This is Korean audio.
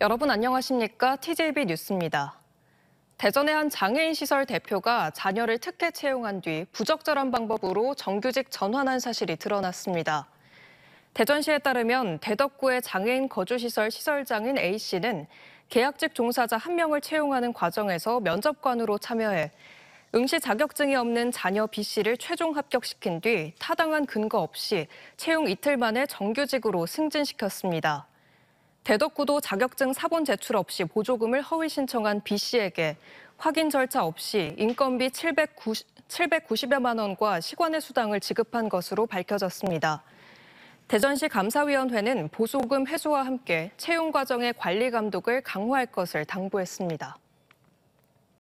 여러분 안녕하십니까? TJB 뉴스입니다. 대전의 한 장애인 시설 대표가 자녀를 특혜 채용한 뒤 부적절한 방법으로 정규직 전환한 사실이 드러났습니다. 대전시에 따르면 대덕구의 장애인 거주시설 시설장인 A씨는 계약직 종사자 한명을 채용하는 과정에서 면접관으로 참여해 응시 자격증이 없는 자녀 B씨를 최종 합격시킨 뒤 타당한 근거 없이 채용 이틀 만에 정규직으로 승진시켰습니다. 대덕구도 자격증 사본 제출 없이 보조금을 허위 신청한 B 씨에게 확인 절차 없이 인건비 790, 790여만 원과 시관의 수당을 지급한 것으로 밝혀졌습니다. 대전시 감사위원회는 보조금 회수와 함께 채용 과정의 관리 감독을 강화할 것을 당부했습니다.